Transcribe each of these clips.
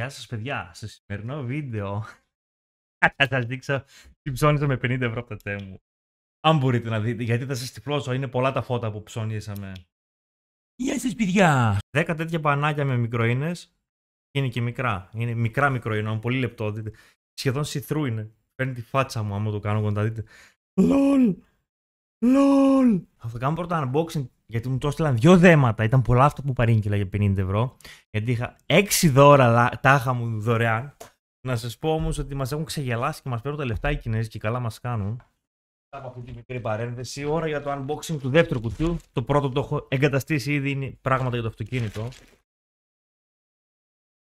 Γεια σας παιδιά, στο σημερινό βίντεο θα σας δείξω τι ψώνισα με 50 ευρώ από μου. Αν μπορείτε να δείτε, γιατί θα σας τυπλώσω, είναι πολλά τα φώτα που ψώνισαμε. Γεια σας παιδιά! 10 τέτοια πανάκια με μικροίνες, είναι και μικρά, είναι είναι μικροίνων, πολύ λεπτό, δείτε. σιθρού είναι, παίρνει τη φάτσα μου άμα το κάνω κοντά, δείτε. LOL! LOL! Θα το κάνω πρώτα unboxing γιατί μου το έστειλαν δύο δέματα. Ήταν πολλά αυτά που παρήγγειλα για 50 ευρώ. Γιατί είχα έξι δώρα τάχα μου δωρεάν. Να σας πω όμως ότι μας έχουν ξεγελάσει και μας παίρνουν τα λεφτά οι Κινέζοι και καλά μας κάνουν. Από αυτή τη μικρή παρένθεση, ώρα για το unboxing του δεύτερου κουτιού. Το πρώτο το έχω εγκαταστήσει ήδη, είναι πράγματα για το αυτοκίνητο.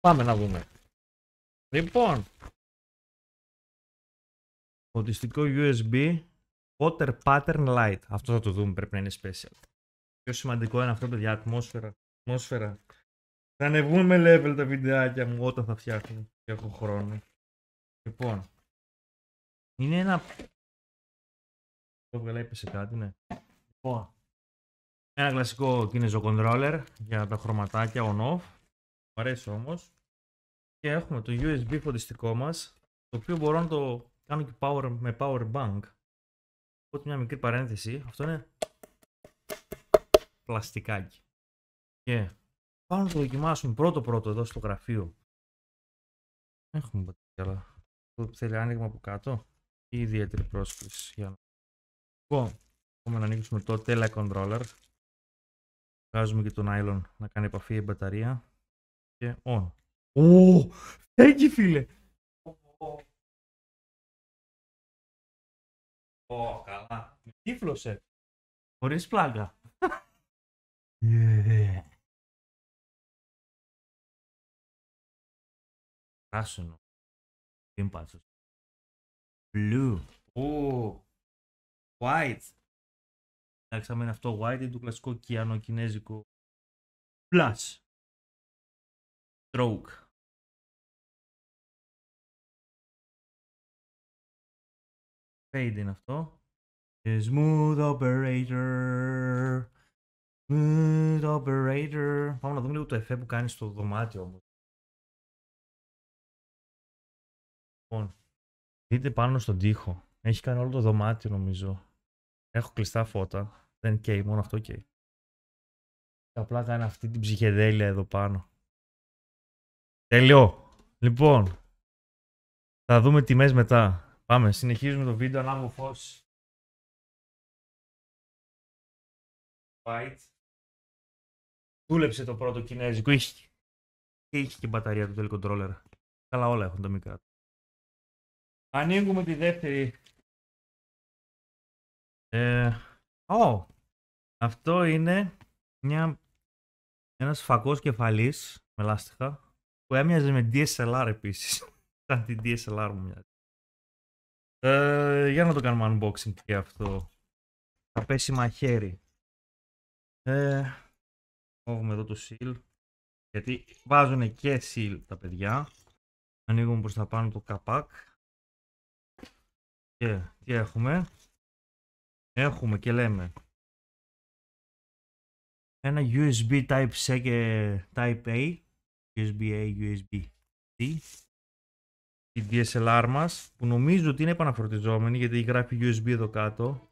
Πάμε να δούμε. Λοιπόν, φωτιστικό USB Water Pattern Light. Αυτό θα το δούμε, πρέπει να είναι special πιο σημαντικό είναι αυτό, παιδιά, ατμόσφαιρα. ατμόσφαιρα. Θα ανεβούν με level τα βιντεάκια μου όταν θα φτιάχνω και έχω χρόνο. Λοιπόν, είναι ένα... Το βγαλάει, σε κάτι, ναι. Λοιπόν, ένα κλασικό κινέζο controller για τα χρωματάκια on-off. Μου αρέσει όμως. Και έχουμε το USB φωτιστικό μας, το οποίο μπορώ να το κάνω και power, με power bank. Οπότε μια μικρή παρένθεση, αυτό είναι πλαστικάκι. Και πάμε να το δοκιμάσουμε πρώτο πρώτο εδώ στο γραφείο. Έχουμε ποτέ άλλα. Θέλει άνοιγμα από κάτω ή ιδιαίτερη πρόσκληση για να... Λοιπόν, πάμε να ανοίξουμε το telecontroller. Βγάζουμε και τον nylon να κάνει επαφή η μπαταρία. Και on. Ω, φέγγει φίλε! Ω, καλά. Τύφλωσε. Χωρίς πλάγκα. Yeah. Ε. Πράσινο. Σύμπατσο. Blue. Oh. White. Εντάξει, είναι αυτό white είναι το κλασικό κιανοκινέζικο. Plus. Stroke. Fade είναι αυτό. Smooth operator. Το operator. Πάμε να δούμε λίγο το εφέ που κάνει στο δωμάτιο όμως. Λοιπόν, δείτε πάνω στον τοίχο. Έχει κάνει όλο το δωμάτιο νομίζω. Έχω κλειστά φώτα. Δεν καίει, μόνο αυτό καίει. Απλά κάνει αυτή την ψυχεδέλεια εδώ πάνω. Τέλειο. Λοιπόν, θα δούμε τιμές μετά. Πάμε, συνεχίζουμε το βίντεο, ανάβω φως. Δούλεψε το πρώτο κινέζικο. Είχε, είχε και μπαταρία του telecontroller. Καλά όλα έχουν τα μικρά. Ανοίγουμε τη δεύτερη. Ε, oh, αυτό είναι μια, ένας φακός κεφαλής με λάστιχα που έμοιαζε με DSLR επίσης. Ήταν την DSLR μου μοιάζει. Ε, για να το κάνουμε unboxing και αυτό. Θα πέσει μαχαίρι. Ε, Φόβομαι εδώ το seal. Γιατί βάζουν και seal τα παιδιά. Ανοίγουμε προς τα πάνω το καπάκ. Και τι έχουμε. Έχουμε και λέμε. Ένα USB Type-C και Type-A. USB-A, USB-C. Η DSLR μας που νομίζω ότι είναι επαναφορτιζόμενη γιατί γράφει USB εδώ κάτω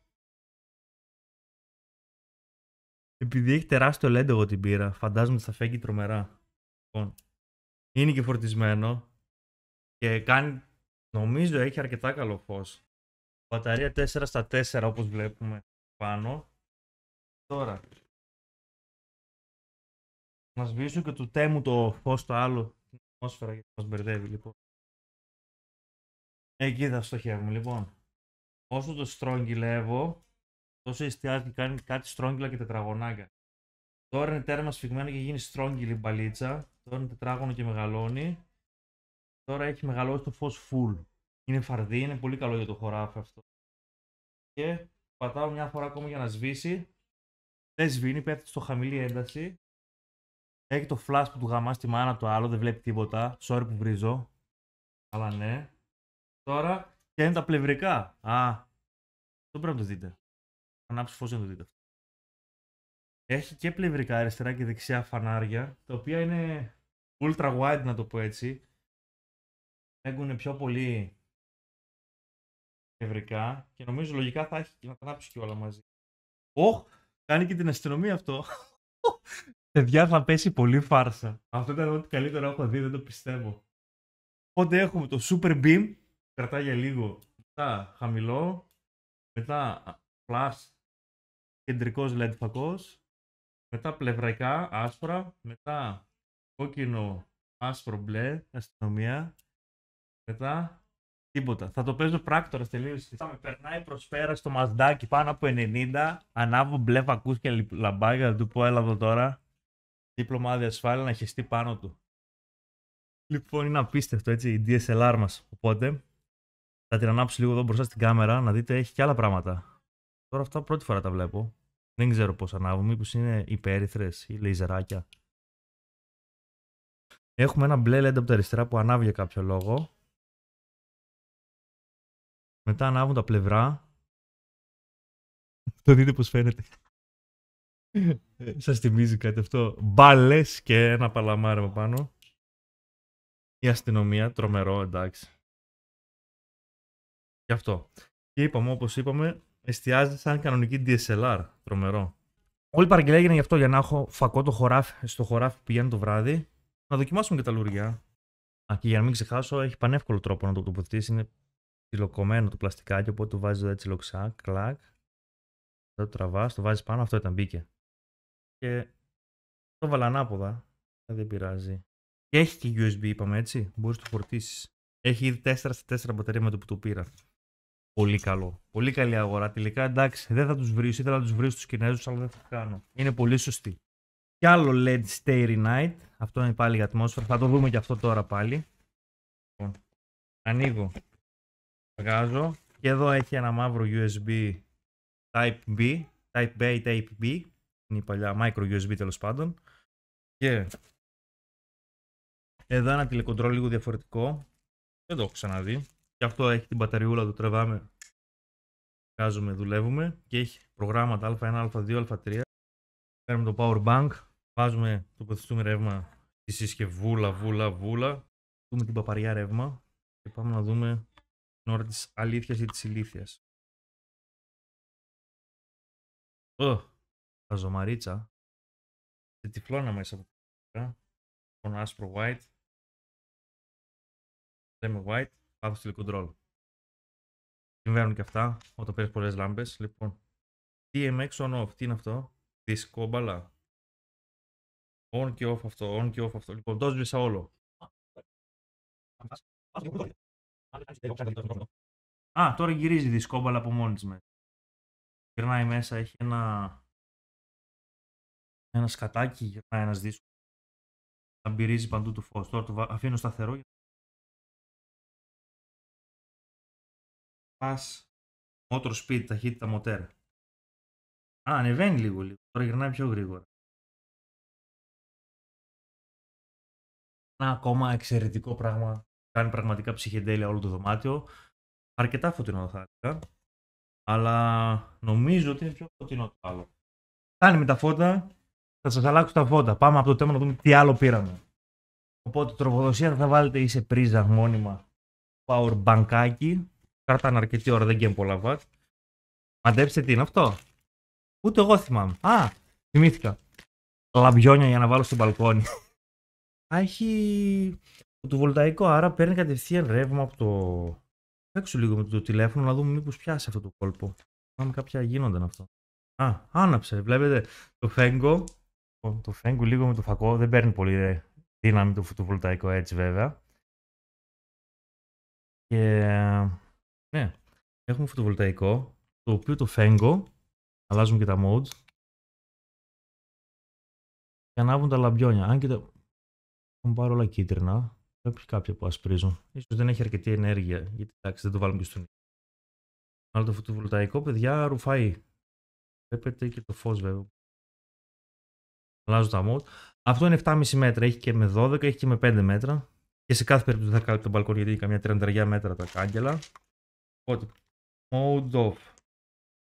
Επειδή έχει τεράστιο LED εγώ την πήρα, φαντάζομαι ότι θα φέγγει τρομερά. Λοιπόν, είναι και φορτισμένο και κάνει, νομίζω έχει αρκετά καλό φως. Μπαταρία 4 στα 4 όπως βλέπουμε πάνω. Τώρα, να σβήσω και του τέμου το φως το άλλο, την ατμόσφαιρα γιατί μας μπερδεύει λοιπόν. Εκεί θα στοχεύουμε λοιπόν. Όσο το στρογγυλεύω, τόσο εστιάζει κάνει κάτι στρόγγυλα και τετραγωνάκια. Τώρα είναι τέρμα σφιγμένο και γίνει στρόγγυλη μπαλίτσα. Τώρα είναι τετράγωνο και μεγαλώνει. Τώρα έχει μεγαλώσει το φως full. Είναι φαρδί, είναι πολύ καλό για το χωράφι αυτό. Και πατάω μια φορά ακόμα για να σβήσει. Δεν σβήνει, πέφτει στο χαμηλή ένταση. Έχει το flash που του γαμά στη μάνα το άλλο, δεν βλέπει τίποτα. Sorry που βρίζω. Αλλά ναι. Τώρα και είναι τα πλευρικά. Α, αυτό πρέπει να το δείτε ανάψει φως να το δείτε αυτό. Έχει και πλευρικά αριστερά και δεξιά φανάρια, τα οποία είναι ultra wide να το πω έτσι. Έγκουν πιο πολύ πλευρικά και νομίζω λογικά θα έχει και να τα ανάψει όλα μαζί. Οχ, κάνει και την αστυνομία αυτό. Παιδιά θα πέσει πολύ φάρσα. Αυτό ήταν ό,τι καλύτερο έχω δει, δεν το πιστεύω. Οπότε έχουμε το Super Beam, κρατάει για λίγο, μετά χαμηλό, μετά flash, κεντρικό LED φακός, μετά πλευρακά άσπρα, μετά κόκκινο, άσπρο, μπλε, αστυνομία, μετά τίποτα. Θα το παίζω πράκτορα τελείω. Θα με περνάει προσφέρα στο μαντάκι πάνω από 90, ανάβω μπλε φακούς και λαμπάκια, θα του πω έλα εδώ τώρα, δίπλωμα άδεια ασφάλεια να χεστεί πάνω του. Λοιπόν, είναι απίστευτο έτσι η DSLR μας οπότε θα την ανάψω λίγο εδώ μπροστά στην κάμερα να δείτε έχει και άλλα πράγματα. Τώρα αυτά πρώτη φορά τα βλέπω. Δεν ξέρω πώς ανάβουμε, μήπως είναι υπέρυθρες ή λέιζεράκια. Έχουμε ένα μπλε LED από τα αριστερά που ανάβει για κάποιο λόγο. Μετά ανάβουν τα πλευρά. Το δείτε πώς φαίνεται. Σας θυμίζει κάτι αυτό. Μπάλε και ένα παλαμάρι πάνω. Η αστυνομία, τρομερό, εντάξει. Γι' αυτό. Και είπαμε, όπως είπαμε, εστιάζει σαν κανονική DSLR. Τρομερό. Όλη η παραγγελία έγινε γι' αυτό, για να έχω φακό το χωράφι, στο χωράφι που πηγαίνει το βράδυ. Να δοκιμάσουμε και τα λουριά. Α, και για να μην ξεχάσω, έχει πανεύκολο τρόπο να το τοποθετήσεις. Είναι τσιλοκομμένο το πλαστικάκι, οπότε το βάζεις εδώ έτσι λοξά, κλακ. Δεν το τραβάς, το βάζεις πάνω, αυτό ήταν, μπήκε. Και το βάλα ανάποδα, ε, δεν πειράζει. Και έχει και USB, είπαμε έτσι. Μπορείς να το φορτίσεις. Έχει ήδη 4 στα 4 μπαταρία με το που το πήρα πολύ καλό. Πολύ καλή αγορά. Τελικά εντάξει, δεν θα τους βρεις. Ήθελα να τους βρεις στου Κινέζους, αλλά δεν θα το κάνω. Είναι πολύ σωστή. Κι άλλο LED Stay Night. Αυτό είναι πάλι για ατμόσφαιρα. Θα το δούμε και αυτό τώρα πάλι. Λοιπόν, ανοίγω. Βγάζω. Και εδώ έχει ένα μαύρο USB Type B. Type B Type B. Είναι η παλιά micro USB τέλος πάντων. Και εδώ ένα τηλεκοντρόλ λίγο διαφορετικό. Δεν το έχω ξαναδεί. Και αυτό έχει την μπαταριούλα, το τρεβάμε. Βγάζουμε, δουλεύουμε και έχει προγράμματα α1, α2, α3. Παίρνουμε το power bank, βάζουμε, τοποθετούμε ρεύμα στη συσκευούλα, βούλα, βούλα. Δούμε την παπαριά ρεύμα και πάμε να δούμε την ώρα της αλήθειας ή της ηλίθειας. Ω, τα ζωμαρίτσα. Σε τυφλώνα μέσα από την τον άσπρο white. Λέμε white λάθος τηλεκοντρόλ. Συμβαίνουν και αυτά όταν παίρνεις πολλές λάμπες. Λοιπόν, DMX on off, τι είναι αυτό, δισκόμπαλα. On και off αυτό, on και off αυτό. Λοιπόν, το σβήσα όλο. Α, τώρα γυρίζει η δισκόμπαλα από μόνη της μέσα. Γυρνάει μέσα, έχει ένα... Ένα σκατάκι, γυρνάει ένας δίσκος. Θα μπειρίζει παντού του φως. Τώρα το αφήνω σταθερό για πας Motor Speed, ταχύτητα μοτέρ Α, ανεβαίνει λίγο λίγο. Τώρα γυρνάει πιο γρήγορα. Ένα ακόμα εξαιρετικό πράγμα. Κάνει πραγματικά ψυχεντέλεια όλο το δωμάτιο. Αρκετά φωτεινό θα έλεγα. Αλλά νομίζω ότι είναι πιο φωτεινό το άλλο. Κάνει με τα φώτα. Θα σας αλλάξω τα φώτα. Πάμε από το θέμα να δούμε τι άλλο πήραμε. Οπότε τροφοδοσία θα βάλετε ή σε πρίζα μόνιμα power bankάκι κρατάνε αρκετή ώρα, δεν γκέμπ πολλά Μαντέψτε τι είναι αυτό. Ούτε εγώ θυμάμαι. Α, θυμήθηκα. Λαμπιόνια για να βάλω στο μπαλκόνι. Α, έχει το άρα παίρνει κατευθείαν ρεύμα από το... Παίξω λίγο με το τηλέφωνο να δούμε μήπως πιάσει αυτό το κόλπο. Πάμε κάποια γίνονταν αυτό. Α, άναψε. Βλέπετε το φέγγο. Λοιπόν, το, το φέγγο λίγο με το φακό. Δεν παίρνει πολύ ρε, δύναμη το φωτοβολταϊκό έτσι βέβαια. Και ναι. Έχουμε φωτοβολταϊκό, το οποίο το φέγγω, αλλάζουμε και τα modes και ανάβουν τα λαμπιόνια. Αν και τα... έχουν πάρει όλα κίτρινα, Υπάρχει κάποια που ασπρίζουν. Ίσως δεν έχει αρκετή ενέργεια, γιατί εντάξει δεν το βάλουμε και στον Αλλά το φωτοβολταϊκό, παιδιά, ρουφάει. Βλέπετε και το φως βέβαια. Αλλάζω τα modes. Αυτό είναι 7,5 μέτρα. Έχει και με 12, έχει και με 5 μέτρα. Και σε κάθε περίπτωση θα κάλυπτε τον μπαλκόνι, γιατί είναι καμιά 30 μέτρα τα κάγκελα off.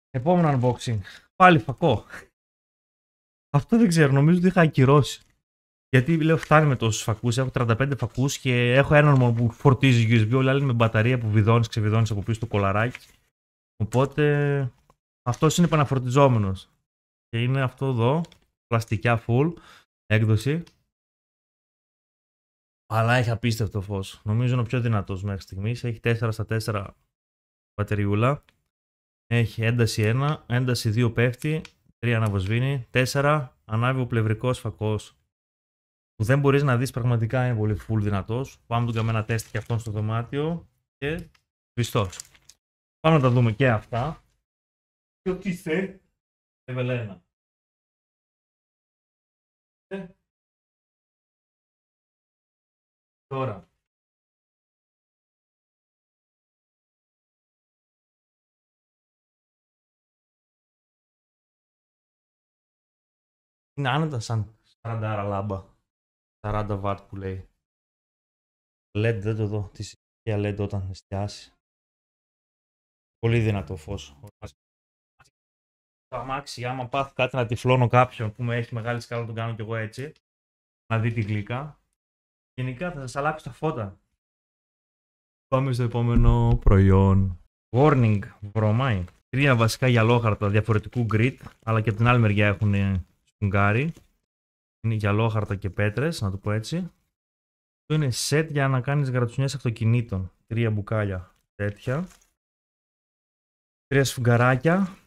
Επόμενο unboxing. Πάλι φακό. Αυτό δεν ξέρω, νομίζω ότι είχα ακυρώσει. Γιατί λέω φτάνει με τόσους φακούς. Έχω 35 φακούς και έχω έναν μόνο που φορτίζει USB. όλοι άλλοι με μπαταρία που βιδώνεις, ξεβιδώνεις από πίσω το κολαράκι. Οπότε αυτός είναι επαναφορτιζόμενος. Και είναι αυτό εδώ. Πλαστικιά full έκδοση. Αλλά έχει απίστευτο φως. Νομίζω είναι ο πιο δυνατός μέχρι στιγμής. Έχει 4 στα 4 Πατριούλα Έχει ένταση 1, ένταση 2 πέφτει, 3 αναβοσβήνει, 4 ανάβει ο πλευρικός φακός που δεν μπορείς να δεις πραγματικά είναι πολύ full δυνατός. Πάμε τον καμένα τεστ και αυτόν στο δωμάτιο και πιστός. Πάμε να τα δούμε και αυτά. Και τι είστε, εβελένα. 1. Ε. Τώρα, Είναι άνετα σαν 40 λάμπα. 40 βάρτ που λέει. LED δεν το δω. Τι σημαίνει LED όταν εστιάσει. Πολύ δυνατό φως. Το αμάξι, άμα πάθει κάτι να τυφλώνω κάποιον που με έχει μεγάλη σκάλα, τον κάνω κι εγώ έτσι. Να δει τη γλυκά. Γενικά θα σας αλλάξει τα φώτα. Πάμε στο επόμενο προϊόν. Warning, βρωμάει. Τρία βασικά γυαλόχαρτα διαφορετικού grid, αλλά και από την άλλη μεριά έχουν φουγγάρι. Είναι γυαλόχαρτα και πέτρες, να το πω έτσι. Αυτό είναι σετ για να κάνεις γρατσουνιές αυτοκινήτων. Τρία μπουκάλια τέτοια. Τρία σφουγγαράκια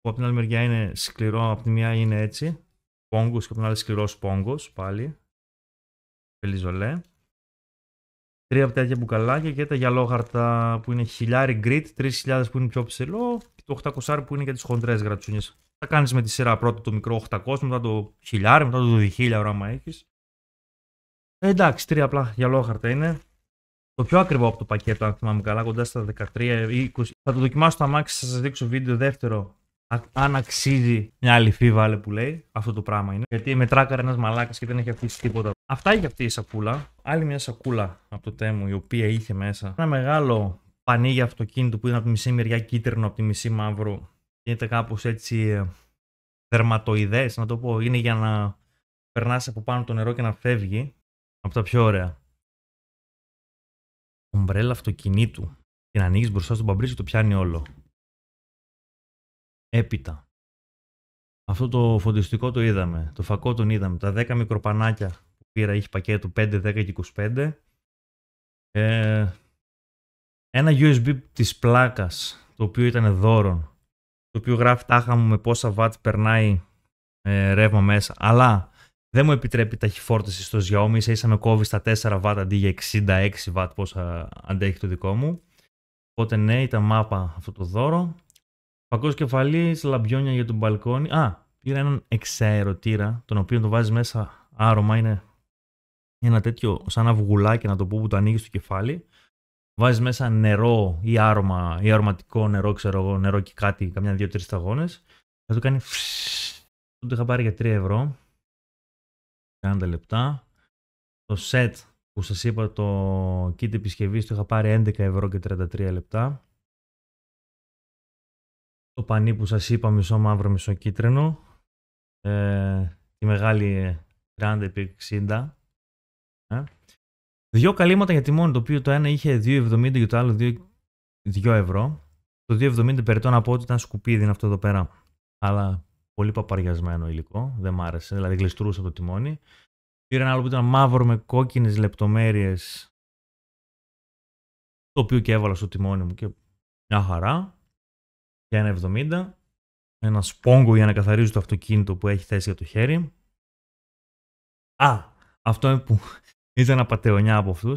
που από την άλλη μεριά είναι σκληρό, από τη μία είναι έτσι. Πόγκος και από την άλλη σκληρός πόγκος πάλι. Πελιζολέ. Τρία από τέτοια μπουκαλάκια και τα γυαλόχαρτα που είναι χιλιάρι γκριτ, χιλιάδες που είναι πιο ψηλό και το 800 που είναι για τις χοντρές γρατσούνιες θα κάνεις με τη σειρά πρώτα το μικρό 800, μετά το 1000, μετά το 2000 όραμα έχεις. Ε, εντάξει, τρία απλά γυαλόχαρτα είναι. Το πιο ακριβό από το πακέτο, αν θυμάμαι καλά, κοντά στα 13 ή 20. Θα το δοκιμάσω στο αμάξι, θα σας δείξω βίντεο δεύτερο. Αν αξίζει μια αληφή, βάλε που λέει. Αυτό το πράγμα είναι. Γιατί με τράκαρε ένας μαλάκας και δεν έχει αφήσει τίποτα. Αυτά είχε αυτή η σακούλα. Άλλη μια σακούλα από το τέμου η οποία είχε μέσα ένα μεγάλο πανίγιο αυτοκίνητο που είναι από τη μισή μεριά κίτρινο, από τη μισή μαύρο γίνεται κάπως έτσι δερματοειδές, ε, να το πω. Είναι για να περνάς από πάνω το νερό και να φεύγει από τα πιο ωραία. Ομπρέλα αυτοκινήτου την να ανοίγεις μπροστά στον και το πιάνει όλο. Έπειτα. Αυτό το φωτιστικό το είδαμε. Το φακό τον είδαμε. Τα 10 μικροπανάκια που πήρα είχε πακέτο 5, 10 και 25. Ε, ένα USB της πλάκας το οποίο ήταν δώρον το οποίο γράφει τάχα μου με πόσα βάτ περνάει ε, ρεύμα μέσα, αλλά δεν μου επιτρέπει ταχυφόρτιση στο Xiaomi, σε ίσα με κόβει στα 4 w αντί για 66 βάτ πόσα αντέχει το δικό μου. Οπότε ναι, ήταν μάπα αυτό το δώρο. Φακός κεφαλής, λαμπιόνια για τον μπαλκόνι. Α, πήρα έναν εξαερωτήρα, τον οποίο το βάζεις μέσα άρωμα, είναι ένα τέτοιο σαν αυγουλάκι να το πω που το ανοίγεις στο κεφάλι βάζεις μέσα νερό ή άρωμα ή αρωματικό νερό, ξέρω εγώ, νερό και κάτι, καμιά δύο-τρει σταγόνες. Θα το κάνει. Το είχα πάρει για 3 ευρώ. 30 λεπτά. Το set που σας είπα το kit επισκευή το είχα πάρει 11 ευρώ και 33 λεπτά. Το πανί που σας είπα μισό μαύρο μισό κίτρινο. Ε, τη μεγάλη 30 επί 60. Δύο καλύματα για τιμόνι, το οποίο το ένα είχε 2,70 και το άλλο 2, 2 ευρώ. Το 2,70 περιττό να πω ότι ήταν σκουπίδι αυτό εδώ πέρα, αλλά πολύ παπαριασμένο υλικό, δεν μ' άρεσε, δηλαδή γλιστρούσε από το τιμόνι. Πήρα ένα άλλο που ήταν μαύρο με κόκκινες λεπτομέρειες, το οποίο και έβαλα στο τιμόνι μου και μια χαρά, για ένα 70, ένα σπόγκο για να καθαρίζω το αυτοκίνητο που έχει θέση για το χέρι. Α, αυτό που ήταν απαταιωνιά από αυτούς.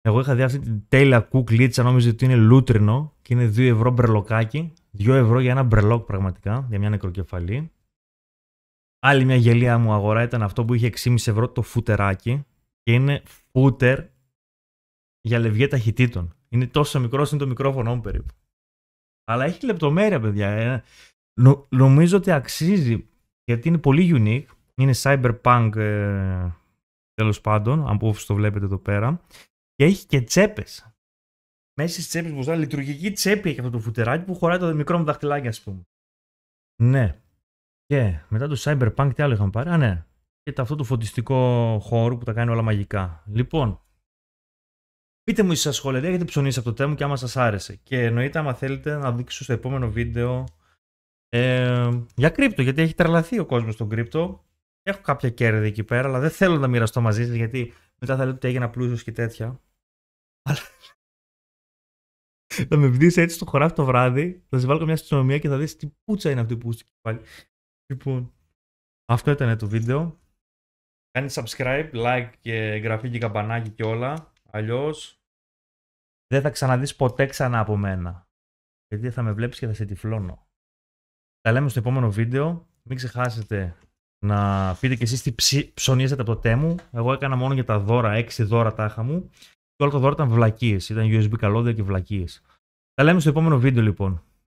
Εγώ είχα δει αυτή την τέλεια κουκλίτσα, νόμιζα ότι είναι λούτρινο και είναι 2 ευρώ μπρελοκάκι. 2 ευρώ για ένα μπρελόκ πραγματικά, για μια νεκροκεφαλή. Άλλη μια γελία μου αγορά ήταν αυτό που είχε 6,5 ευρώ το φουτεράκι και είναι φούτερ για λευγέ ταχυτήτων. Είναι τόσο μικρό, είναι το μικρόφωνο μου περίπου. Αλλά έχει λεπτομέρεια, παιδιά. Ε, νο- νομίζω ότι αξίζει γιατί είναι πολύ unique. Είναι cyberpunk ε, τέλος πάντων, αν όπως το βλέπετε εδώ πέρα. Και έχει και τσέπες. Μέσα στις τσέπες μπροστά, λειτουργική τσέπη έχει αυτό το φουτεράκι που χωράει το μικρό μου δαχτυλάκι ας πούμε. Ναι. Και μετά το Cyberpunk τι άλλο είχαμε πάρει. Α, ναι. Και αυτό το φωτιστικό χώρο που τα κάνει όλα μαγικά. Λοιπόν, Πείτε μου εσείς στα σχόλια, γιατί ψωνίσει από το τέμο και άμα σας άρεσε. Και εννοείται άμα θέλετε να δείξω στο επόμενο βίντεο ε, για κρύπτο, γιατί έχει τρελαθεί ο κόσμος στον κρύπτο. Έχω κάποια κέρδη εκεί πέρα, αλλά δεν θέλω να μοιραστώ μαζί σας γιατί μετά θα λέω ότι έγινα πλούσιος και τέτοια. Αλλά. θα με βγει έτσι στο χωράφι το βράδυ, θα σε βάλω μια αστυνομία και θα δεις τι πούτσα είναι αυτή που είσαι πάλι. Λοιπόν, αυτό ήταν το βίντεο. Κάνει subscribe, like και εγγραφή και καμπανάκι και όλα. Αλλιώς δεν θα ξαναδείς ποτέ ξανά από μένα. Γιατί θα με βλέπεις και θα σε τυφλώνω. Τα λέμε στο επόμενο βίντεο. Μην ξεχάσετε να πείτε κι εσείς τι ψωνίζετε από το τέμου. Εγώ έκανα μόνο για τα δώρα, έξι δώρα τάχα μου. Και όλα τα δώρα ήταν βλακίες. Ήταν USB καλώδια και βλακίες. Τα λέμε στο επόμενο βίντεο λοιπόν.